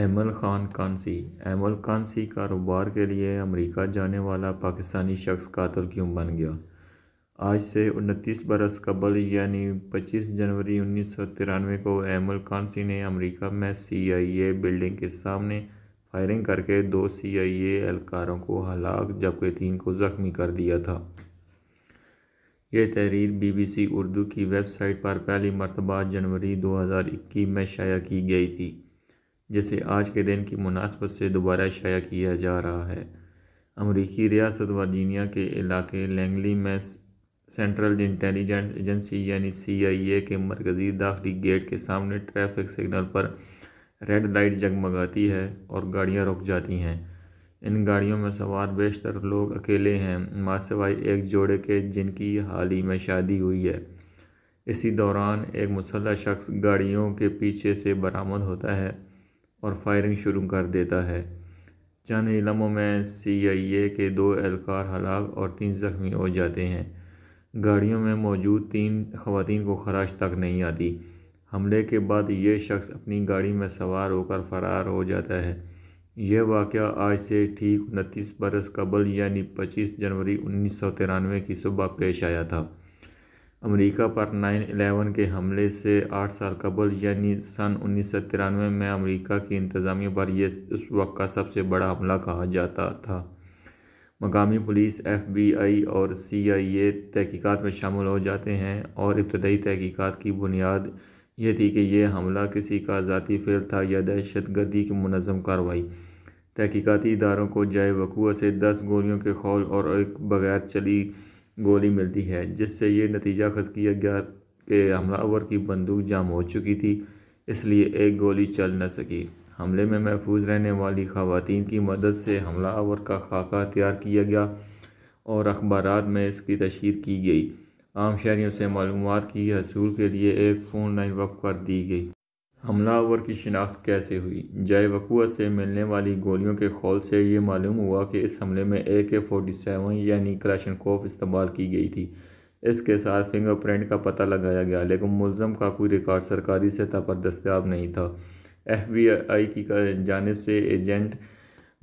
Emil Khan Kansi Aimal Kansi कारोबार के लिए अमेरिका जाने वाला पाकिस्तानी शख्स कातल क्यों बन गया आज से उनतीस बरस कबल यानी 25 जनवरी उन्नीस सौ तिरानवे को एमल कांसी ने अमेरिका में सीआईए बिल्डिंग के सामने फायरिंग करके दो सीआईए एहलकारों को हलाक जबकि तीन को ज़ख्मी कर दिया था यह तहरीर बीबीसी उर्दू की वेबसाइट पर पहली मरतबा जनवरी 2021 में शाया की गई थी जिसे आज के दिन की मुनासबत से दोबारा शाया किया जा रहा है अमरीकी रियासत वर्जीनिया के इलाके लैंगली में सेंट्रल इंटेलिजेंस एजेंसी यानी सीआईए के मरकज़ी दाखिली गेट के सामने ट्रैफिक सिग्नल पर रेड लाइट जगमगाती है और गाड़ियां रुक जाती हैं इन गाड़ियों में सवार बेशतर लोग अकेले हैं मासेवाई एक जोड़े के जिनकी हाल ही में शादी हुई है इसी दौरान एक मुसल्ह शख्स गाड़ियों के पीछे से बरामद होता है और फायरिंग शुरू कर देता है चंद इलमों में सीआईए के दो एहलकार हलाक और तीन जख्मी हो जाते हैं गाड़ियों में मौजूद तीन खवतान को खराश तक नहीं आती हमले के बाद ये शख्स अपनी गाड़ी में सवार होकर फ़रार हो जाता है यह वाक़ आज से ठीक उनतीस बरस कबल यानी 25 जनवरी उन्नीस सौ तिरानवे की सुबह पेश आया था अमेरिका पर नाइन अलेवन के हमले से आठ साल कबल यानी सन उन्नीस सौ तिरानवे में अमेरिका की इंतज़ामिया पर यह उस वक्त का सबसे बड़ा हमला कहा जाता था मकामी पुलिस एफ बी आई और सी आई ए तहकीक़ात में शामिल हो जाते हैं और इब्तदाई तहकीक़ात की बुनियाद यह थी कि यह हमला किसी का ज़ाती फेल था या दहशत गर्दी की मनज़म कार्रवाई तहकीकती इदारों को जाए वकूआ से दस गोलियों के खौल और एक बगैर चली गोली मिलती है जिससे ये नतीजा खस किया गया कि हमलावर की बंदूक जाम हो चुकी थी इसलिए एक गोली चल न सकी हमले में महफूज रहने वाली खातन की मदद से हमलावर का खाका तैयार किया गया और अखबार में इसकी तशहर की गई आम शहरीों से मालूम की हसूल के लिए एक फ़ोन लाइन वक्त कर दी गई हमलावर की शिनाख्त कैसे हुई जय वकूआ से मिलने वाली गोलियों के खौल से ये मालूम हुआ कि इस हमले में ए के फोर्टी सेवन यानी कोफ इस्तेमाल की गई थी इसके साथ फिंगरप्रिंट का पता लगाया गया लेकिन मुलम का कोई रिकॉर्ड सरकारी सतह पर दस्तियाब नहीं था एफ बी आई की जानब से एजेंट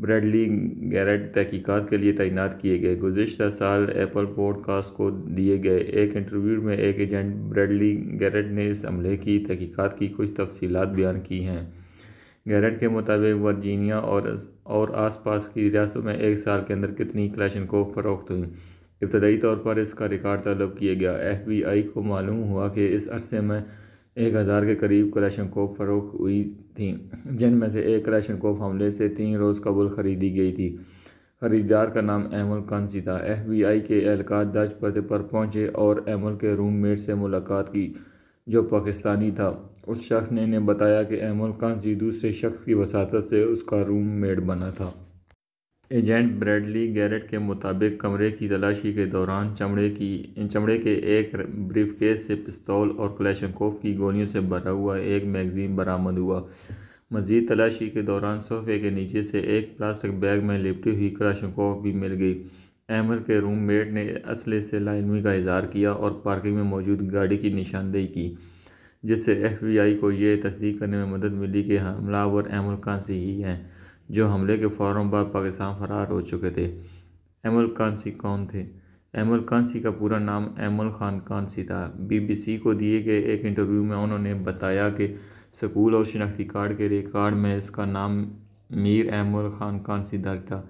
ब्रैडली गैरेट तहकीक़त के लिए तैनात किए गए गुजशत साल एप्पल पॉडकास्ट को दिए गए एक इंटरव्यू में एक एजेंट ब्रैडली गैरेट ने इस हमले की तहकीक़त की कुछ तफसीलात बयान की हैं गैरेट के मुताबिक वर्जीनिया और और आसपास की रियासतों में एक साल के अंदर कितनी क्लैशन को फ़रोख्त हुई इब्तदाई तौर पर इसका रिकॉर्ड तलब किया गया एफ बी आई को मालूम हुआ कि इस अरसे में एक हज़ार के करीब कोफ फ़रोख हुई थी जिनमें से एक कलेशनकोफ हमले से तीन रोज़ कबूल ख़रीदी गई थी खरीदार का नाम एमुल कंसी था एफ बी आई के एहलकार दर्ज पते पर पहुंचे और एमुल के रूम मेट से मुलाकात की जो पाकिस्तानी था उस शख्स ने इन्हें बताया कि एमुल कंसी दूसरे शख्स की वसात से उसका रूम मेट बना था एजेंट ब्रैडली गैरेट के मुताबिक कमरे की तलाशी के दौरान चमड़े की चमड़े के एक ब्रीफकेस से पिस्तौल और क्लेशनकोफ की गोलियों से भरा हुआ एक मैगज़ीन बरामद हुआ मजीद तलाशी के दौरान सोफे के नीचे से एक प्लास्टिक बैग में लिपटी हुई क्लेशनकोफ भी मिल गई अहमद के रूम मेट ने असले से लाइनवी का इजहार किया और पार्किंग में मौजूद गाड़ी की निशानदेही की जिससे एफ बी आई को यह तस्दीक करने में मदद मिली कि हमलावर अहमद कहाँ से ही हैं जो हमले के फ़ौर बाद पाकिस्तान फ़रार हो चुके थे एमुल कानसी कौन थे एमुल कानसी का पूरा नाम एमुल खान कानसी था बीबीसी को दिए गए एक इंटरव्यू में उन्होंने बताया कि स्कूल और शिनाख्ती कार्ड के रिकार्ड में इसका नाम मीर एमुल खान कानसी दर्ज था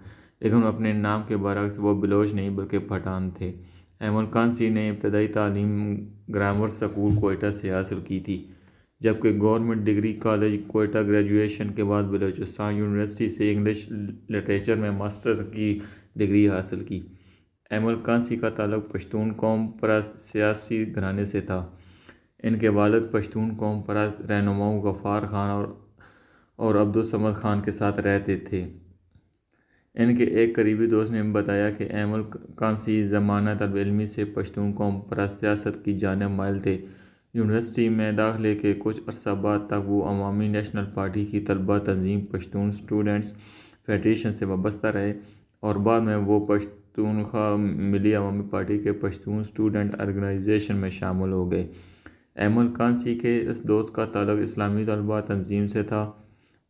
लेकिन अपने नाम के बरक्स वह बलोच नहीं बल्कि पठान थे एमुल कानसी ने इब्तदाई तालीम ग्रामर स्कूल कोयटा से हासिल की थी जबकि government degree college Quetta graduation के बाद बलोचिस्तान यूनिवर्सिटी से इंग्लिश लिटरेचर में मास्टर की डिग्री हासिल की एमल कांसी का ताल्लुक पश्तून कौम परस्त सियासी घराने से था इनके वालद पश्तून कौम परस्त रहनुमाओं गफ़ार खान और और अब्दुलसमद खान के साथ रहते थे इनके एक करीबी दोस्त ने बताया कि एमल कांसी ज़माना तलबी से पश्तून कौम परस्त सियासत की जानब मायल थे यूनिवर्सिटी में दाखिले के कुछ अरसा बाद तक वो अवामी नेशनल पार्टी की तलबा तंजीम पश्तून स्टूडेंट्स फेडरेशन से वाबस्ता रहे और बाद में वो पश्तूनखा मिली अवामी पार्टी के पश्तून स्टूडेंट आर्गनाइजेशन में शामिल हो गए अहमद कानसी के इस दोस्त का तलब इस्लामी तलबा तंजीम से था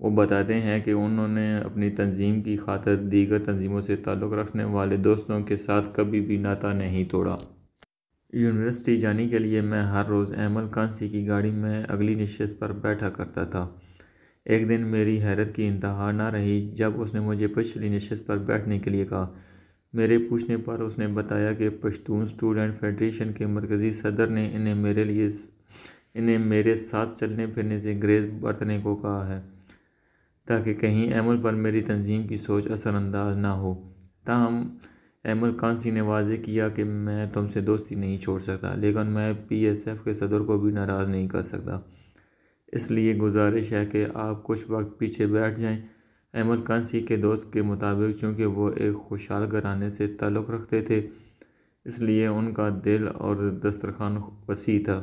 वो बताते हैं कि उन्होंने अपनी तंजीम की खातर दीगर तंजीमों से ताल्लुक़ रखने वाले दोस्तों के साथ कभी भी नाता नहीं तोड़ा यूनिवर्सिटी जाने के लिए मैं हर रोज़ एमल कांसी की गाड़ी में अगली नशस्त पर बैठा करता था एक दिन मेरी हैरत की इंतहा ना रही जब उसने मुझे पिछली नशस्त पर बैठने के लिए कहा मेरे पूछने पर उसने बताया कि पश्तून स्टूडेंट फेडरेशन के मरकज़ी सदर ने इन्हें मेरे लिए इन्हें मेरे साथ चलने फिरने से ग्रेज बरतने को कहा है ताकि कहीं अमल पर मेरी तंजीम की सोच असरानंदाज ना हो ताहम अहमद खान ने वाजे किया कि मैं तुमसे दोस्ती नहीं छोड़ सकता लेकिन मैं पीएसएफ के सदर को भी नाराज़ नहीं कर सकता इसलिए गुजारिश है कि आप कुछ वक्त पीछे बैठ जाएं अहमद सिंह के दोस्त के मुताबिक चूँकि वो एक खुशहाल घराने से ताल्लुक़ रखते थे इसलिए उनका दिल और दस्तरखान वसी था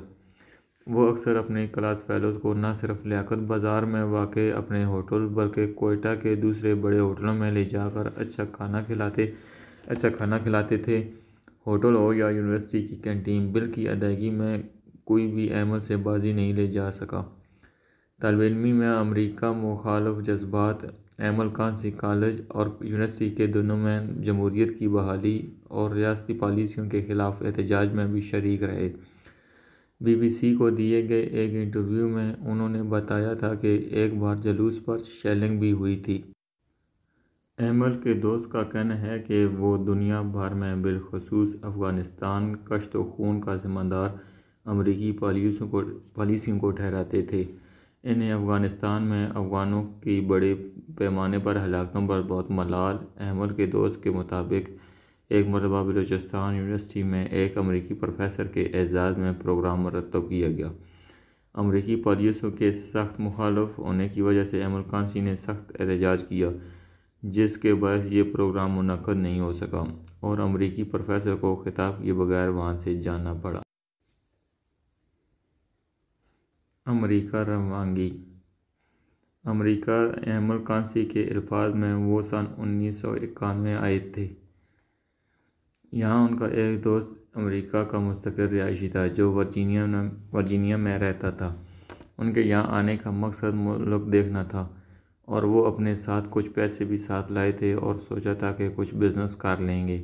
वो अक्सर अपने क्लास फैलोज़ को न सिर्फ लियाकत बाज़ार में वाक़ अपने होटल बल्कि कोयटा के दूसरे बड़े होटलों में ले जाकर अच्छा खाना खिलाते अच्छा खाना खिलाते थे होटल हो या यूनिवर्सिटी की कैंटीन बिल की अदायगी में कोई भी अहमद से बाजी नहीं ले जा सका तलब इलमी में अमरीका मुखालफ जज्बात एमल सिंह कॉलेज और यूनिवर्सिटी के दोनों में जमहूरीत की बहाली और रियासती पॉलिसियों के ख़िलाफ़ एहतजाज में भी शर्क रहे बीबीसी को दिए गए एक इंटरव्यू में उन्होंने बताया था कि एक बार जलूस पर शेलिंग भी हुई थी अहमल के दोस्त का कहना है कि वो दुनिया भर में बिलखसूस अफ़गानिस्तान कश्त व खून का ज़िम्मेदार अमरीकी पॉलिसियों को पॉलिसियों को ठहराते थे इन्हें अफ़गानिस्तान में अफ़गानों की बड़े पैमाने पर हलाकतों पर बहुत मलाल अहमल के दोस्त के मुताबिक एक मरतबा बलोचिस्तान यूनिवर्सिटी में एक अमरीकी प्रोफेसर के एजाज़ में प्रोग्राम मरतब किया गया अमरीकी पॉलिसियों के सख्त मुखालफ होने की वजह से अहमल कानसी ने सख्त एहतजाज किया जिसके बरस ये प्रोग्राम मुनद नहीं हो सका और अमरीकी प्रोफेसर को खिताब के बगैर वहाँ से जाना पड़ा अमरीका रवानगी अमरीका अहमद कांसी के अल्फाज में वो सन उन्नीस सौ इक्यानवे आए थे यहाँ उनका एक दोस्त अमेरिका का मुस्तकिल रिहायशी था जो वर्जीनिया वर्जीनिया में रहता था उनके यहाँ आने का मकसद मुल्क देखना था और वो अपने साथ कुछ पैसे भी साथ लाए थे और सोचा था कि कुछ बिज़नेस कर लेंगे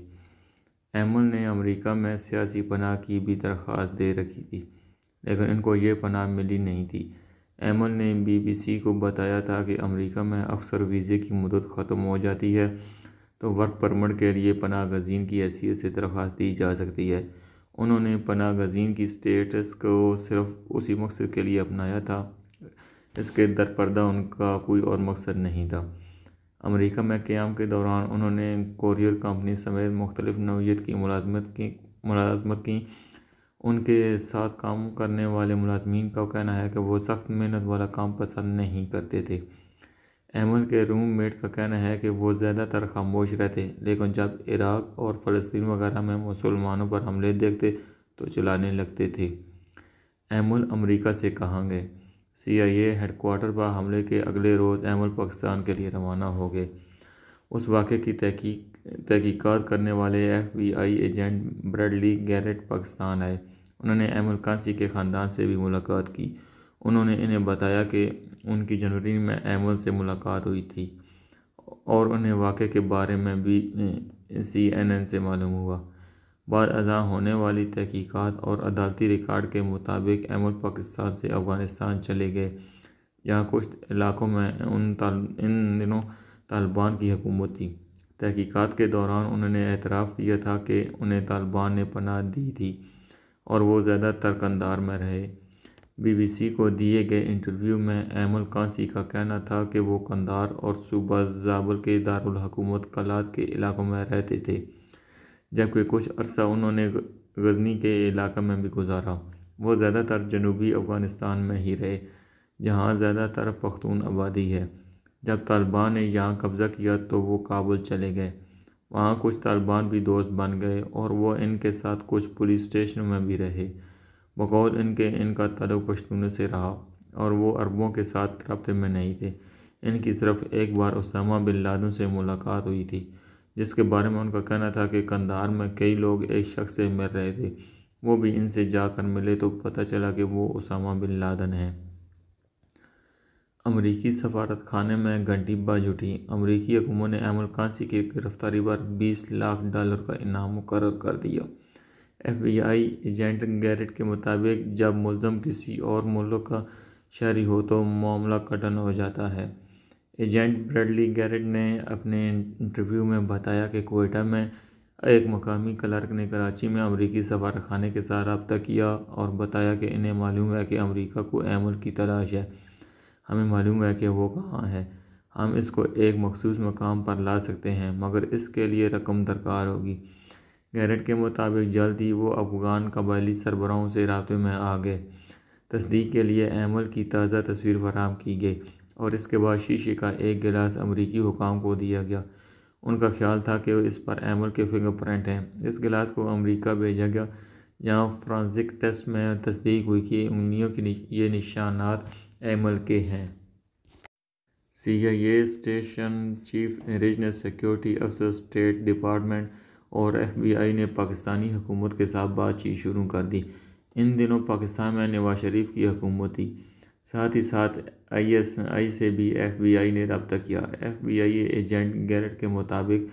एमल ने अमेरिका में सियासी पनाह की भी दरख्वास्त दे रखी थी लेकिन इनको ये पनाह मिली नहीं थी एमन ने बीबीसी को बताया था कि अमेरिका में अक्सर वीज़े की मदद ख़त्म हो जाती है तो वर्क परमिट के लिए पनाह गजीन की हैसियत से दरख्वास्त दी जा सकती है उन्होंने पनाह गजीन की स्टेटस को सिर्फ उसी मकसद के लिए अपनाया था इसके दरपर्दा उनका कोई और मकसद नहीं था अमरीका में क़्याम के दौरान उन्होंने कोरियर कंपनी समेत मुख्तलिफ़ नौीयत की मुलाजमत की मुलाजमत की उनके साथ काम करने वाले मुलाजमीन का कहना है कि वो सख्त मेहनत वाला काम पसंद नहीं करते थे अहमद के रूम मेट का कहना है कि वो ज़्यादातर खामोश रहते लेकिन जब इराक़ और फ़लस्तीन वगैरह में मुसलमानों पर हमले देखते तो चलाने लगते थे अहमद अमरीका से कहाँ गए सीआईए हेडक्वार्टर पर हमले के अगले रोज़ अहमद पाकिस्तान के लिए रवाना हो गए उस वाक़े की तहकीक तहकीकत करने वाले FBI agent Bradley Garrett Pakistan आए उन्होंने अहमद कांसी के ख़ानदान से भी मुलाकात की उन्होंने इन्हें बताया कि उनकी जनवरी में अहमद से मुलाकात हुई थी और उन्हें वाक़े के बारे में भी सी एन एन से मालूम हुआ बाद अज़ा होने वाली तहक़ीक़ात और अदालती रिकॉर्ड के मुताबिक अहमद पाकिस्तान से अफ़गानिस्तान चले गए जहाँ कुछ इलाक़ों में उन इन दिनों तालिबान की हुकूमत थी तहक़ीक़ात के दौरान उन्होंने एतराफ़ किया था कि उन्हें तालिबान ने पनाह दी थी और वो ज़्यादातर तरकंदार में रहे बीबीसी को दिए गए इंटरव्यू में अहमद कांसी का कहना था कि वो कंदार और सूबा जाबल के दारकूमत कलात के इलाकों में रहते थे जबकि कुछ अरसा उन्होंने गजनी के इलाक में भी गुजारा वो ज़्यादातर जनूबी अफ़गानिस्तान में ही रहे जहाँ ज़्यादातर पख्तून आबादी है जब तालिबान ने यहाँ कब्ज़ा किया तो वो काबुल चले गए वहाँ कुछ तालिबान भी दोस्त बन गए और वो इनके साथ कुछ पुलिस स्टेशनों में भी रहे बकौल इनके इनका तलब पश्तून से रहा और वो अरबों के साथ रबते में नहीं थे इनकी सिर्फ एक बार उसामा बिन लादन से मुलाकात हुई थी जिसके बारे में उनका कहना था कि कंधार में कई लोग एक शख्स से मिल रहे थे वो भी इनसे जाकर मिले तो पता चला कि वो उसामा बिन लादन है अमरीकी सफारत खाने में घंटी बाज उठी अमरीकी हुकूमत ने अहमद कांसी की गिरफ्तारी पर 20 लाख डॉलर का इनाम मुकर कर दिया एफबीआई एजेंट गैरेट के मुताबिक जब मुलम किसी और मुल्क का शहरी हो तो मामला कटन हो जाता है एजेंट ब्रैडली गैरेट ने अपने इंटरव्यू में बताया कि कोयटा में एक मकामी क्लर्क ने कराची में अमरीकी सफारखाने के साथ रबता किया और बताया कि इन्हें मालूम है कि अमरीका को अमल की तलाश है हमें मालूम है कि वो कहाँ है हम इसको एक मखसूस मकाम पर ला सकते हैं मगर इसके लिए रकम दरकार होगी गैरेट के मुताबिक जल्द ही वो अफगान कबायली सरबराहों से रबे में आ गए तस्दीक के लिए एमल की ताज़ा तस्वीर फराम की गई और इसके बाद शीशे का एक गिलास अमरीकी हुकाम को दिया गया उनका ख्याल था कि इस पर एमर के फिंगरप्रिंट हैं इस गिलास को अमेरिका भेजा गया जहाँ फ्रांसिक टेस्ट में तस्दीक हुई कि उंगलियों के ये निशानात एमल के हैं C I station chief regional security अफसर स्टेट डिपार्टमेंट और एफ बी आई ने पाकिस्तानी हुकूमत के साथ बातचीत शुरू कर दी इन दिनों पाकिस्तान में नवाज शरीफ की हुकूमत थी साथ ही साथ आईएसआई से भी एफबीआई ने रबता किया एफबीआई एजेंट गैरट के मुताबिक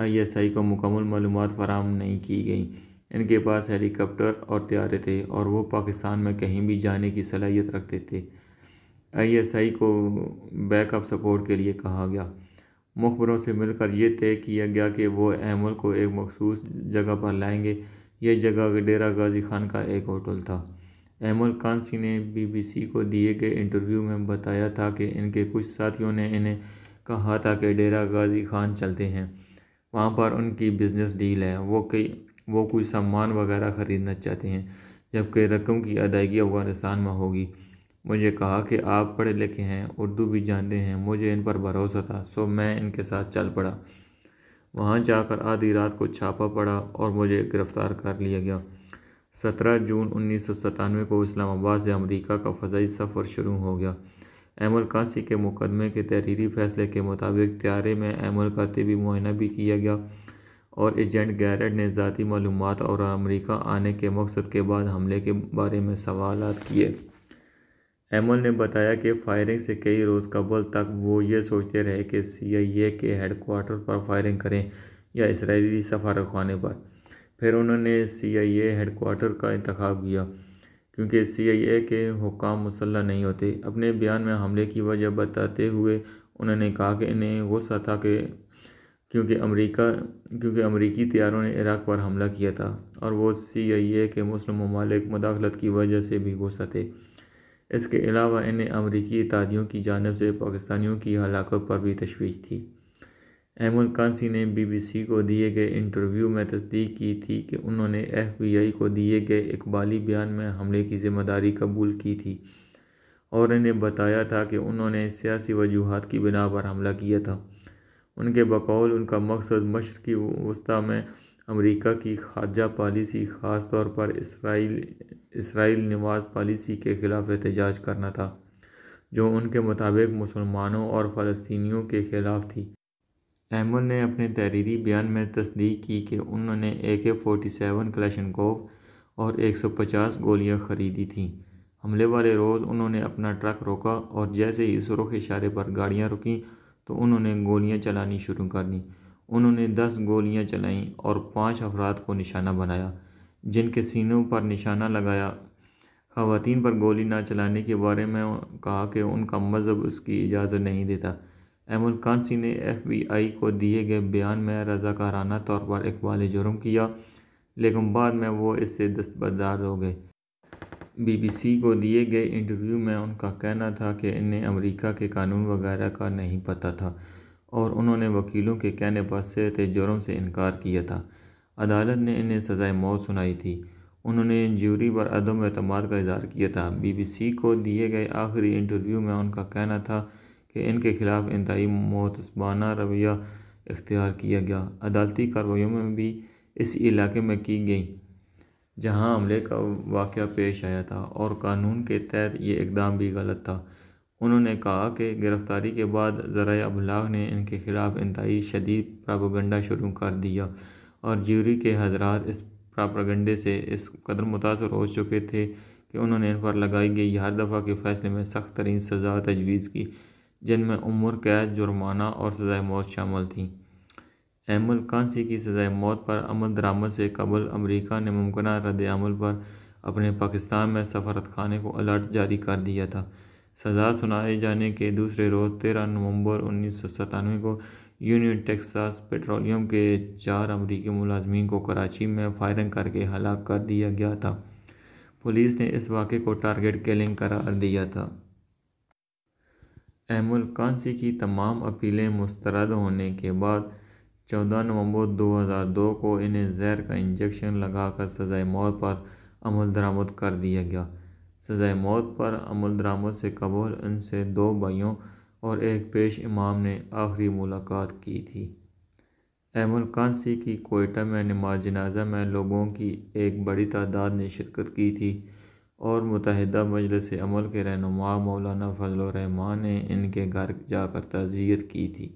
आईएसआई को मुकम्मल मालूम फराम नहीं की गई इनके पास हेलीकॉप्टर और त्यारे थे और वो पाकिस्तान में कहीं भी जाने की सलाहियत रखते थे आईएसआई को बैकअप सपोर्ट के लिए कहा गया मुखबरों से मिलकर ये तय किया गया कि वो अहमल को एक मखसूस जगह पर लाएंगे यह जगह डेरा गाजी खान का एक होटल था अमोल कांस्य ने बीबीसी को दिए गए इंटरव्यू में बताया था कि इनके कुछ साथियों ने इन्हें कहा था कि डेरा गाजी खान चलते हैं वहाँ पर उनकी बिजनेस डील है वो कई वो कुछ सामान वगैरह ख़रीदना चाहते हैं जबकि रकम की अदायगी अफगानिस्तान में होगी मुझे कहा कि आप पढ़े लिखे हैं उर्दू भी जानते हैं मुझे इन पर भरोसा था सो मैं इनके साथ चल पड़ा वहाँ जाकर आधी रात को छापा पड़ा और मुझे गिरफ़्तार कर लिया गया सत्रह जून उन्नीस सौ सतानवे को इस्लामाबाद से अमरीका का फ़ज़ाई सफ़र शुरू हो गया एमर कासी के मुकदमे के तहरीरी फ़ैसले के मुताबिक त्यारे में एमर का तबी मुआयना भी किया गया और एजेंट गैरेट ने ज़ाती मालूम और अमरीका आने के मकसद के बाद हमले के बारे में सवाल किए एमल ने बताया कि फायरिंग से कई रोज़ कबल तक वो ये सोचते रहे कि सी आई ए के हेडकोार्टर पर फायरिंग करें या इसराइली सफारखाने पर फिर उन्होंने सी आई ए हेडकोार्टर का इंतखब किया क्योंकि सी आई ए के हुकाम मुसल्ह नहीं होते अपने बयान में हमले की वजह बताते हुए उन्होंने कहा कि इन्हें गुस्सा था कि क्योंकि अमेरिका क्योंकि अमेरिकी तैयारों ने इराक पर हमला किया था और वो सी आई ए के मुस्लिम ममालिक मुदाखलत की वजह से भी गुस्सा थे इसके अलावा इन्हें अमरीकी इतादियों की जानब से पाकिस्तानियों की हलाकत पर भी तशवीश थी अहमद कांसी ने बीबीसी को दिए गए इंटरव्यू में तस्दीक की थी कि उन्होंने एफबीआई को दिए गए इकबाली बयान में हमले की जिम्मेदारी कबूल की थी और इन्हें बताया था कि उन्होंने सियासी वजूहत की बिना पर हमला किया था उनके बकौल उनका मकसद मशर की वस्ती में अमेरिका की खारजा पॉलिसी ख़ास तौर पर इसराइल इसराइल नवाज पॉलिसी के ख़िलाफ़ एहतजाज करना था जो उनके मुताबिक मुसलमानों और फ़लस्तियों के ख़िलाफ़ थी अहमद ने अपने तहरीरी बयान में तस्दीक की कि उन्होंने ए के फोर्टी सेवन कलेशनकोव और एक सौ पचास गोलियाँ ख़रीदी थीं हमले वाले रोज़ उन्होंने अपना ट्रक रोका और जैसे ही के इशारे पर गाड़ियाँ रुकीं तो उन्होंने गोलियाँ चलानी शुरू कर दी उन्होंने दस गोलियाँ चलाईं और पाँच अफराद को निशाना बनाया जिनके सीनों पर निशाना लगाया खातन पर गोली ना चलाने के बारे में कहा कि उनका मज़हब उसकी इजाज़त नहीं देता एमुल कानसी ने एफबीआई को दिए गए बयान में रजाकाराना तौर पर इकबाल जुर्म किया लेकिन बाद में वो इससे दस्तबरदार हो गए बीबीसी को दिए गए इंटरव्यू में उनका कहना था कि इन्हें अमेरिका के कानून वगैरह का नहीं पता था और उन्होंने वकीलों के कहने पर सेहत जुर्म से इनकार किया था अदालत ने इन्हें सजाए मौत सुनाई थी उन्होंने ज्यूरी पर अदम अतमाद का इजहार किया था बीबीसी को दिए गए आखिरी इंटरव्यू में उनका कहना था कि इनके खिलाफ इंतई मुहतसबाना रवैया इख्तियार किया गया अदालती कार्रवाई में भी इस इलाके में की गई जहां हमले का वाक़ पेश आया था और कानून के तहत ये इकदाम भी गलत था उन्होंने कहा कि गिरफ़्तारी के बाद ज़रा अबलाग ने इनके खिलाफ इंतई शदीद प्रापगंडा शुरू कर दिया और ज्यूरी के हजरात इस प्रापगंडे से इस कदर मुतासर हो चुके थे कि उन्होंने इन पर लगाई गई हर दफ़ा के फ़ैसले में सख्त तरीन सज़ा तजवीज़ की जिनमें उम्र कैद जुर्माना और सज़ाए मौत शामिल थी एमल कांसी की सज़ाए मौत पर अमल दरामद से कबल अमरीका ने मुमकिन रद्दमल पर अपने पाकिस्तान में सफारत खाने को अलर्ट जारी कर दिया था सज़ा सुनाए जाने के दूसरे रोज़ तेरह नवंबर उन्नीस सौ सतानवे को यूनियन टेक्सास पेट्रोलियम के चार अमरीकी मुलाजमीन को कराची में फायरिंग करके हलाक कर दिया गया था पुलिस ने इस वाक़े को टारगेट किलिंग करार दिया था एमुल कांसी की तमाम अपीलें मुस्तरद होने के बाद चौदह नवंबर दो हज़ार दो को इन्हें जहर का इंजेक्शन लगाकर सज़ाए मौत पर अमल दरामद कर दिया गया सज़ाए मौत पर अमल दरामद से कबूल उनसे दो भाइयों और एक पेश इमाम ने आखिरी मुलाकात की थी एमुल कांसी की कोयटा में नमाज जनाजा में लोगों की एक बड़ी तादाद ने शिरकत की थी और मुतहदा मजलस अमल के रहनुमा मौलाना फ़जलुर्रहमान ने इनके घर जाकर तजियत की थी